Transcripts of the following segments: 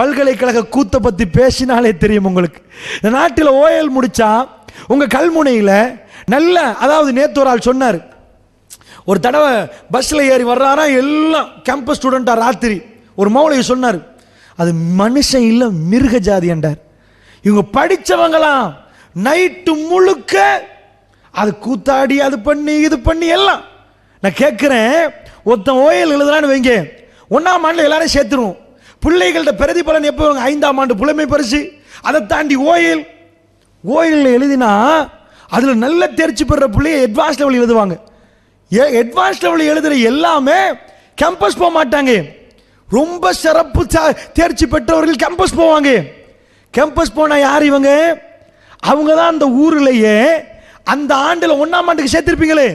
பல்கலைக்கழக கூத்தை பற்றி பேசினாலே தெரியும் உங்களுக்கு இந்த நாட்டில் ஓயல் முடித்தா உங்கள் கல்முனையில் நல்ல அதாவது நேற்று ஒரு ஆள் சொன்னார் ஒரு தடவை பஸ்ஸில் ஏறி வர்றாரா எல்லாம் கேம்பஸ் ஸ்டூடெண்ட்டாக ராத்திரி ஒரு மௌலிகை சொன்னார் அது மனுஷன் இல்லை மிருக ஜாதி என்றார் இவங்க படித்தவங்களாம் நைட்டு முழுக்க அது கூத்தாடி அது பண்ணி இது பண்ணி எல்லாம் நான் கேட்குறேன் ஒருத்தன் ஓயல் எழுதுறான்னு வைங்க ஒன்றாம் ஆண்டில் எல்லாரும் சேர்த்துருவோம் பிள்ளைகள்ட பிரதிபலன் எப்போ ஐந்தாம் ஆண்டு புலமை பரிசு அதை தாண்டி ஓயில் ஓயிலில் எழுதினா அதில் நல்ல தேர்ச்சி பெற பிள்ளைய அட்வான்ஸ் லெவல் எழுதுவாங்க அட்வான்ஸ் லெவல் எழுதுகிற எல்லாமே கேம்பஸ் போக மாட்டாங்க ரொம்ப சிறப்பு தேர்ச்சி பெற்றவர்கள் கேம்பஸ் போவாங்க கேம்பஸ் போனால் யார் இவங்க அவங்க தான் அந்த ஊர்லேயே அந்த ஆண்டில் ஒன்றாம் ஆண்டுக்கு சேர்த்திருப்பீங்களே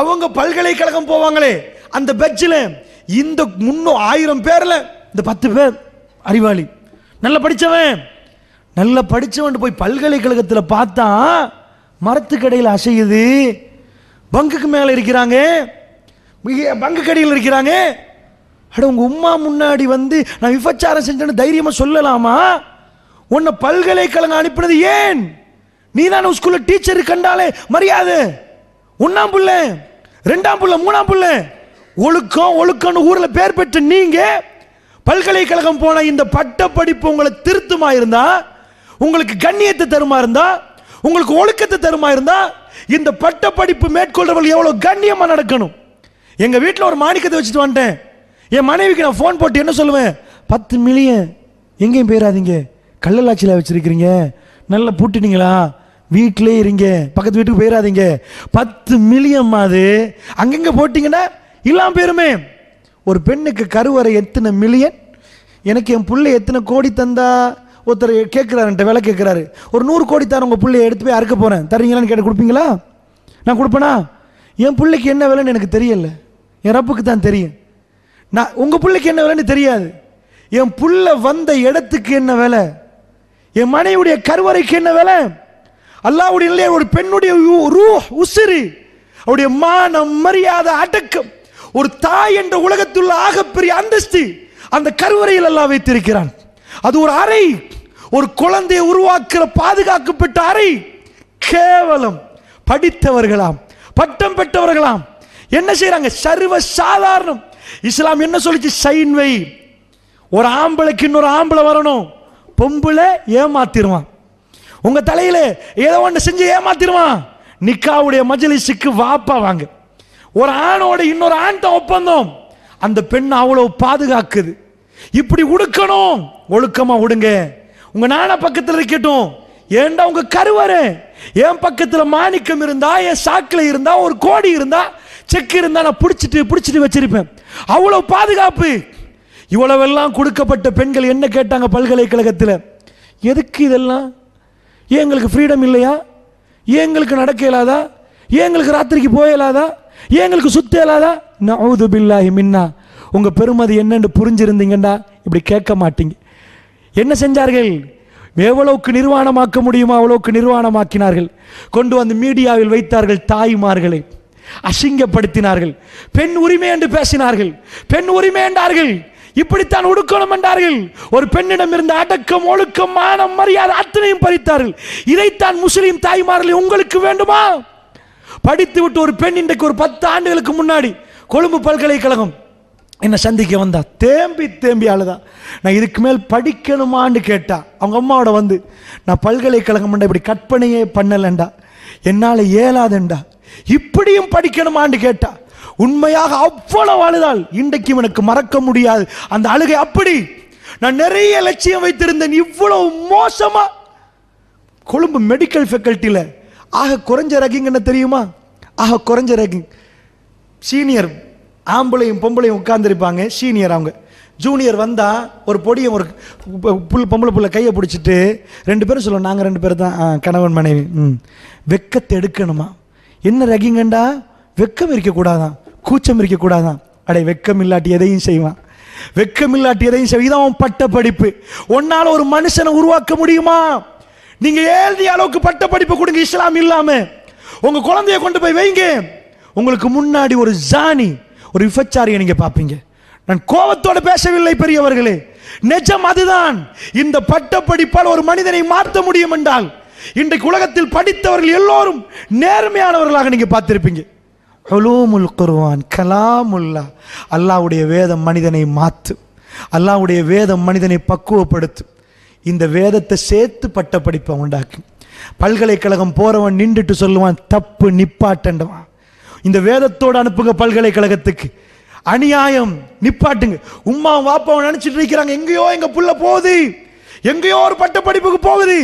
அவங்க பல்கலைக்கழகம் போவாங்களே அந்த பெட்சில் இந்த முன்னூ ஆயிரம் பேரில் இந்த பத்து பேர் அறிவாளி நல்லா படித்தவன் நல்லா படித்தவன் போய் பல்கலைக்கழகத்தில் பார்த்தா மரத்துக்கடையில் அசையுது பங்குக்கு மேலே இருக்கிறாங்க பங்கு கடையில் இருக்கிறாங்க அட உங்கள் உமா முன்னாடி வந்து நான் விபச்சாரம் செஞ்சேன்னு தைரியமாக சொல்லலாமா உன்னை பல்கலைக்கழகம் அனுப்பினது ஏன் நீ தான் ஸ்கூலில் டீச்சர் கண்டாலே மரியாதை ஒன்றாம் புள்ள ரெண்டாம் புள்ள மூணாம் புள்ள ஒழுக்கம் ஒழுக்கம்னு ஊரில் பேர் பெற்ற நீங்கள் பல்கலைக்கழகம் போன இந்த பட்ட படிப்பு உங்களை திருத்தமா இருந்தா உங்களுக்கு கண்ணியத்தை தருமா இருந்தா உங்களுக்கு ஒழுக்கத்தை தருமா இருந்தா இந்த பட்ட படிப்பு மேற்கொள்றவர்கள் எவ்வளவு கண்ணியமா நடக்கணும் எங்க வீட்டில் ஒரு மாணிக்கத்தை வச்சுட்டு வந்துட்டேன் என் மனைவிக்கு நான் ஃபோன் போட்டு என்ன சொல்லுவேன் பத்து மில்லியன் எங்கேயும் போயிடாதீங்க கள்ளலாட்சியில் வச்சுருக்கிறீங்க நல்லா பூட்டினீங்களா வீட்டிலே இருங்க பக்கத்து வீட்டுக்கு போயிடாதீங்க பத்து மில்லியம் அது அங்கங்கே போட்டிங்கன்னா இல்லாமல் போயிருமே ஒரு பெண்ணுக்கு கருவறை எத்தனை மில்லியன் எனக்கு என் பிள்ளை எத்தனை கோடி தந்தா ஒருத்தர் கேட்குறாருன்ட்ட வேலை கேட்குறாரு ஒரு நூறு கோடி தார உங்கள் பிள்ளைய எடுத்து போய் அறுக்க போகிறேன் தரீங்களான்னு கேட்டு கொடுப்பீங்களா நான் கொடுப்பேனா என் பிள்ளைக்கு என்ன வேலைன்னு எனக்கு தெரியல என் ரப்புக்கு தான் தெரியும் நான் உங்கள் பிள்ளைக்கு என்ன வேலைன்னு தெரியாது என் புள்ள வந்த இடத்துக்கு என்ன வேலை என் மனைவியுடைய கருவறைக்கு என்ன வேலை அல்லாவுடைய ஒரு பெண்ணுடைய ரூ உசிறு அவருடைய மானம் மரியாதை அடக்கம் ஒரு தாய் என்ற உலகத்துள்ள ஆகப்பெரிய அந்தஸ்து அந்த கருவறையில் எல்லாம் வைத்திருக்கிறான் அது ஒரு அறை ஒரு குழந்தையை உருவாக்குற பாதுகாக்கப்பட்ட அறை கேவலம் படித்தவர்களாம் பட்டம் பெற்றவர்களாம் என்ன செய்யறாங்க சர்வ சாதாரணம் இஸ்லாம் என்ன சொல்லிச்சு சைன் வை ஒரு ஆம்பளைக்கு இன்னொரு ஆம்பளை வரணும் பொம்பளை ஏமாத்திருவான் உங்க தலையில ஏதோ ஒன்று செஞ்சு ஏமாத்திருவான் நிக்காவுடைய மஜலிசுக்கு வாப்பா வாங்க ஒரு ஆணோட இன்னொரு தான் ஒப்பந்தம் அந்த பெண் அவ்வளவு பாதுகாக்குது இப்படி உடுக்கணும் ஒழுக்கமா உடுங்க உங்க நான பக்கத்தில் இருக்கட்டும் ஏண்டா உங்க கருவாரு என் பக்கத்தில் மாணிக்கம் இருந்தா என் சாக்கில் இருந்தா ஒரு கோடி இருந்தா செக் இருந்தா நான் பிடிச்சிட்டு பிடிச்சிட்டு வச்சிருப்பேன் அவ்வளவு பாதுகாப்பு இவ்வளவெல்லாம் கொடுக்கப்பட்ட பெண்கள் என்ன கேட்டாங்க பல்கலைக்கழகத்தில் எதுக்கு இதெல்லாம் ஏன் எங்களுக்கு ஃப்ரீடம் இல்லையா ஏன் எங்களுக்கு நடக்க இயலாதா ஏன் எங்களுக்கு ராத்திரிக்கு போய ஏன் எங்களுக்கு சுத்த இல்லாதா நவுது பில்லாஹி மின்னா உங்கள் பெருமதி என்னென்று புரிஞ்சிருந்தீங்கண்டா இப்படி கேட்க மாட்டீங்க என்ன செஞ்சார்கள் எவ்வளவுக்கு நிர்வாணமாக்க முடியுமோ அவ்வளவுக்கு நிர்வாணமாக்கினார்கள் கொண்டு வந்து மீடியாவில் வைத்தார்கள் தாய்மார்களை அசிங்கப்படுத்தினார்கள் பெண் உரிமை என்று பேசினார்கள் பெண் உரிமை என்றார்கள் இப்படித்தான் உடுக்கணும் என்றார்கள் ஒரு பெண்ணிடம் இருந்த அடக்கம் ஒழுக்கம் மானம் மரியாதை அத்தனையும் பறித்தார்கள் இதைத்தான் முஸ்லீம் தாய்மார்கள் உங்களுக்கு வேண்டுமா படித்து விட்டு ஒரு பெண் இன்றைக்கு ஒரு பத்து ஆண்டுகளுக்கு முன்னாடி கொழும்பு பல்கலைக்கழகம் என்னை சந்திக்க வந்தா தேம்பி தேம்பி அழுதா நான் இதுக்கு மேல் படிக்கணுமான்னு கேட்டா அவங்க அம்மாவோட வந்து நான் பல்கலைக்கழகம் இப்படி கற்பனையே பண்ணலண்டா என்னால் இயலாதுண்டா இப்படியும் படிக்கணுமான்னு கேட்டா உண்மையாக அவ்வளவு அழுதாள் இன்றைக்கும் எனக்கு மறக்க முடியாது அந்த அழுகை அப்படி நான் நிறைய லட்சியம் வைத்திருந்தேன் இவ்வளவு மோசமா கொழும்பு மெடிக்கல் ஃபெக்கல்ட்டியில் ஆக குறைஞ்ச ரகிங் என்ன தெரியுமா ஆக குறைஞ்ச ரகிங் சீனியர் ஆம்பளையும் பொம்பளையும் உட்கார்ந்துருப்பாங்க சீனியர் அவங்க ஜூனியர் வந்தால் ஒரு பொடியை ஒரு புல் பொம்பளை புள்ள கையை பிடிச்சிட்டு ரெண்டு பேரும் சொல்லுவோம் நாங்கள் ரெண்டு பேர் தான் கணவன் மனைவி ம் வெக்கத்தை எடுக்கணுமா என்ன ரகிங்கண்டா வெக்கம் இருக்கக்கூடாதான் கூச்சம் இருக்கக்கூடாதான் அடைய வெக்கம் இல்லாட்டி எதையும் செய்வான் வெக்கம் இல்லாட்டி எதையும் செய்வான் இதான் பட்ட படிப்பு ஒன்னால் ஒரு மனுஷனை உருவாக்க முடியுமா நீங்க எழுதிய அளவுக்கு பட்ட படிப்பு கொடுங்க இஸ்லாம் இல்லாம உங்க குழந்தைய கொண்டு போய் வைங்க உங்களுக்கு முன்னாடி ஒரு ஜானி ஒரு விபச்சாரியை நீங்க பார்ப்பீங்க நான் கோபத்தோடு பேசவில்லை பெரியவர்களே நிஜம் அதுதான் இந்த பட்ட படிப்பால் ஒரு மனிதனை மாற்ற முடியும் என்றால் இன்றைக்கு உலகத்தில் படித்தவர்கள் எல்லோரும் நேர்மையானவர்களாக நீங்க பார்த்திருப்பீங்க ஹலூமுல் குர்வான் கலாமுல்லா அல்லாவுடைய வேதம் மனிதனை மாற்று அல்லாவுடைய வேதம் மனிதனை பக்குவப்படுத்தும் இந்த வேதத்தை சேர்த்து பட்ட படிப்பை உண்டாக்கும் பல்கலைக்கழகம் போகிறவன் நின்றுட்டு சொல்லுவான் தப்பு நிப்பாட்டண்டவான் இந்த வேதத்தோடு அனுப்புங்க பல்கலைக்கழகத்துக்கு அநியாயம் நிப்பாட்டுங்க உமா வாப்பாவும் நினச்சிட்டு இருக்கிறாங்க எங்கேயோ எங்கள் புள்ள போகுது எங்கேயோ ஒரு பட்ட படிப்புக்கு போகுது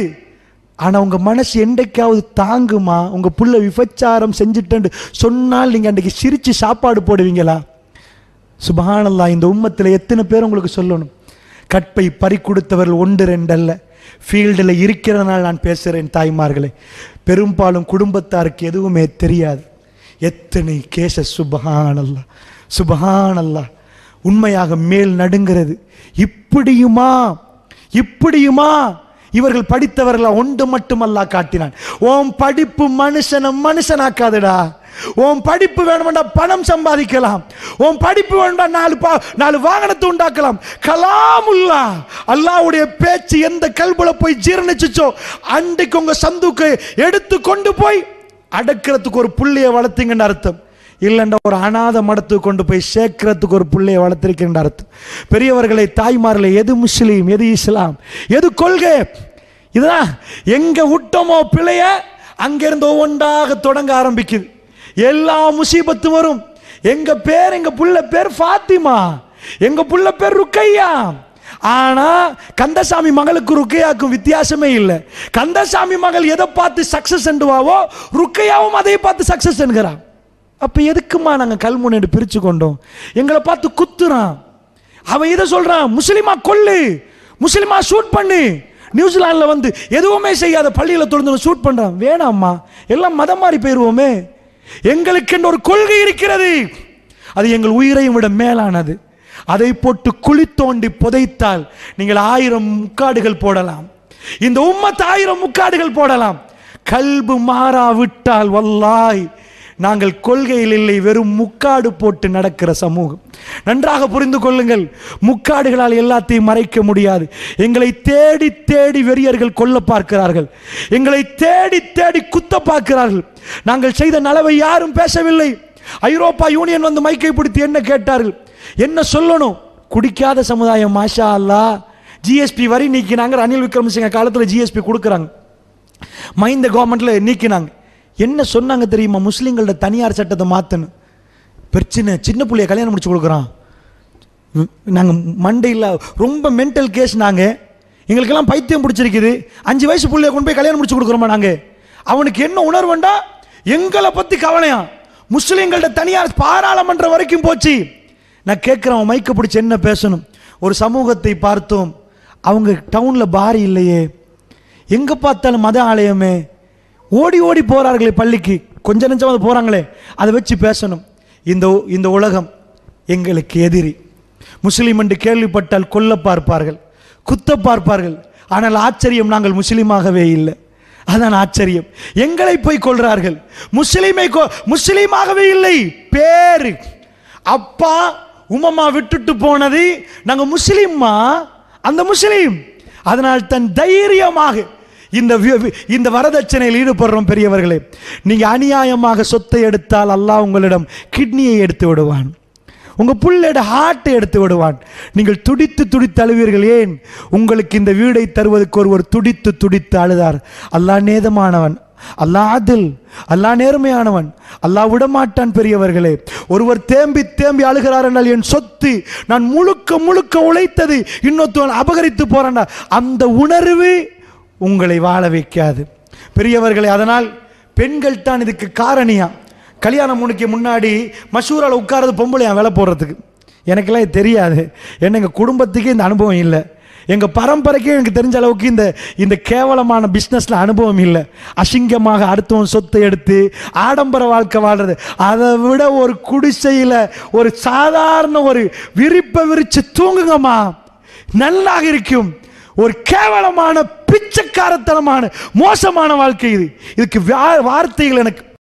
ஆனால் உங்கள் மனசு என்றைக்காவது தாங்குமா உங்கள் புள்ள விபச்சாரம் செஞ்சுட்டேன்னு சொன்னால் நீங்கள் அன்றைக்கு சிரித்து சாப்பாடு போடுவீங்களா சுபானல்லா இந்த உம்மத்தில் எத்தனை பேர் உங்களுக்கு சொல்லணும் கற்பை பறிக்கொடுத்தவர்கள் ஒன்று ரெண்டல்ல ஃபீல்டில் இருக்கிறதனால் நான் பேசுகிறேன் தாய்மார்களே பெரும்பாலும் குடும்பத்தாருக்கு எதுவுமே தெரியாது எத்தனை கேச சுபஹானல்லா சுபஹானல்லா உண்மையாக மேல் நடுங்கிறது இப்படியுமா இப்படியுமா இவர்கள் படித்தவர்களை ஒன்று மட்டுமல்லா காட்டினான் ஓம் படிப்பு மனுஷனை மனுஷனாக்காதுடா உன் படிப்பு வேணுமெண்டா பணம் சம்பாதிக்கலாம் உன் படிப்பு வேணும்டா நாலு பா நாலு வாகனத்தை உண்டாக்கலாம் கலாமுல்லா அல்லாவுடைய பேச்சு எந்த கல்புல போய் ஜீரணிச்சுச்சோ அன்றைக்கு உங்க சந்துக்கு எடுத்து கொண்டு போய் அடக்கிறதுக்கு ஒரு புள்ளியை வளர்த்தீங்கன்னு அர்த்தம் இல்லைன்ற ஒரு அனாத மடத்துக்கு கொண்டு போய் சேர்க்கறதுக்கு ஒரு பிள்ளையை வளர்த்திருக்கின்ற அர்த்தம் பெரியவர்களை தாய்மார்களை எது முஸ்லீம் எது இஸ்லாம் எது கொள்கை இதுதான் எங்கே விட்டோமோ பிள்ளைய அங்கேருந்து ஒவ்வொன்றாக தொடங்க ஆரம்பிக்குது எல்லா முசீபத்தும் வரும் எங்க பேர் எங்க புள்ள பேர் ஃபாத்திமா எங்க புள்ள பேர் ருக்கையா ஆனா கந்தசாமி மகளுக்கு ருக்கையாக்கும் வித்தியாசமே இல்லை கந்தசாமி மகள் எதை பார்த்து சக்சஸ் என்றுவாவோ ருக்கையாவும் அதை பார்த்து சக்சஸ் என்கிறான் அப்போ எதுக்குமா நாங்கள் கல்முனை பிரித்து கொண்டோம் எங்களை பார்த்து குத்துறான் அவன் இதை சொல்கிறான் முஸ்லிமா கொல்லு முஸ்லிமா ஷூட் பண்ணு நியூசிலாண்டில் வந்து எதுவுமே செய்யாத பள்ளியில் தொடர்ந்து ஷூட் பண்ணுறான் வேணாம்மா எல்லாம் மதம் மாறி போயிடுவோமே எங்களுக்கு ஒரு கொள்கை இருக்கிறது அது எங்கள் உயிரையும் விட மேலானது அதை போட்டு குழி தோண்டி புதைத்தால் நீங்கள் ஆயிரம் முக்காடுகள் போடலாம் இந்த உம்மத்து ஆயிரம் முக்காடுகள் போடலாம் கல்பு மாறாவிட்டால் வல்லாய் நாங்கள் கொள்கையில் இல்லை வெறும் முக்காடு போட்டு நடக்கிற சமூகம் நன்றாக புரிந்து கொள்ளுங்கள் முக்காடுகளால் எல்லாத்தையும் மறைக்க முடியாது எங்களை தேடி தேடி வெறியர்கள் கொல்ல பார்க்கிறார்கள் எங்களை தேடி தேடி குத்த பார்க்கிறார்கள் நாங்கள் செய்த நலவை யாரும் பேசவில்லை ஐரோப்பா யூனியன் வந்து மைக்கை பிடித்து என்ன கேட்டார்கள் என்ன சொல்லணும் குடிக்காத சமுதாயம் மாஷா அல்லா ஜிஎஸ்பி வரி நீக்கினாங்க ரணில் விக்ரமசிங்க காலத்தில் ஜிஎஸ்பி கொடுக்குறாங்க மைந்த கவர்மெண்ட்டில் நீக்கினாங்க என்ன சொன்னாங்க தெரியுமா முஸ்லீம்கள்ட்ட தனியார் சட்டத்தை மாற்றணும் பிரச்சனை சின்ன பிள்ளைய கல்யாணம் முடிச்சு கொடுக்குறான் நாங்கள் மண்டையில் ரொம்ப மென்டல் கேஸ் நாங்கள் எங்களுக்கெல்லாம் பைத்தியம் பிடிச்சிருக்குது அஞ்சு வயசு பிள்ளைய கொண்டு போய் கல்யாணம் முடிச்சு கொடுக்குறோமா நாங்கள் அவனுக்கு என்ன உணர்வுண்டா எங்களை பற்றி கவலையா முஸ்லீம்கள்ட தனியார் பாராளுமன்றம் வரைக்கும் போச்சு நான் கேட்குறேன் மைக்கை பிடிச்சி என்ன பேசணும் ஒரு சமூகத்தை பார்த்தோம் அவங்க டவுனில் பாரி இல்லையே எங்கே பார்த்தாலும் மத ஆலயமே ஓடி ஓடி போகிறார்களே பள்ளிக்கு கொஞ்ச நெஞ்சமாக போகிறாங்களே அதை வச்சு பேசணும் இந்த இந்த உலகம் எங்களுக்கு எதிரி முஸ்லீம் என்று கேள்விப்பட்டால் கொல்ல பார்ப்பார்கள் குத்த பார்ப்பார்கள் ஆனால் ஆச்சரியம் நாங்கள் முஸ்லீமாகவே இல்லை அதான் ஆச்சரியம் எங்களை போய் கொள்கிறார்கள் முஸ்லீமை முஸ்லீமாகவே இல்லை பேரு அப்பா உமம்மா விட்டுட்டு போனது நாங்கள் முஸ்லீம்மா அந்த முஸ்லீம் அதனால் தன் தைரியமாக இந்த இந்த வரதட்சணையில் ஈடுபடுறோம் பெரியவர்களே நீங்கள் அநியாயமாக சொத்தை எடுத்தால் அல்லாஹ் உங்களிடம் கிட்னியை எடுத்து விடுவான் உங்கள் பிள்ளையோட ஹார்ட்டை எடுத்து விடுவான் நீங்கள் துடித்து துடித்து அழுவீர்கள் ஏன் உங்களுக்கு இந்த வீடை தருவதற்கு ஒருவர் துடித்து துடித்து அழுதார் அல்லா நேதமானவன் அல்லா அதில் அல்லா நேர்மையானவன் அல்லா விடமாட்டான் பெரியவர்களே ஒருவர் தேம்பி தேம்பி அழுகிறார் என்றால் என் சொத்து நான் முழுக்க முழுக்க உழைத்தது இன்னொருத்தவன் அபகரித்து போறேன்னா அந்த உணர்வு உங்களை வாழ வைக்காது பெரியவர்களை அதனால் பெண்கள் தான் இதுக்கு காரணியா கல்யாணம் முடிக்க முன்னாடி மசூரால் உட்காரது பொம்பளையான் வேலை போடுறதுக்கு எனக்கெல்லாம் இது தெரியாது என்ன எங்கள் குடும்பத்துக்கே இந்த அனுபவம் இல்லை எங்கள் பரம்பரைக்கே எனக்கு தெரிஞ்ச அளவுக்கு இந்த இந்த கேவலமான பிஸ்னஸில் அனுபவம் இல்லை அசிங்கமாக அடுத்தவன் சொத்தை எடுத்து ஆடம்பர வாழ்க்கை வாழ்கிறது அதை விட ஒரு குடிசையில் ஒரு சாதாரண ஒரு விரிப்பை விரித்து தூங்குங்கம்மா நல்லாக இருக்கும் ஒரு கேவலமான பிச்சைக்காரத்தனமான மோசமான வாழ்க்கை இது இதுக்கு வார்த்தைகள் எனக்கு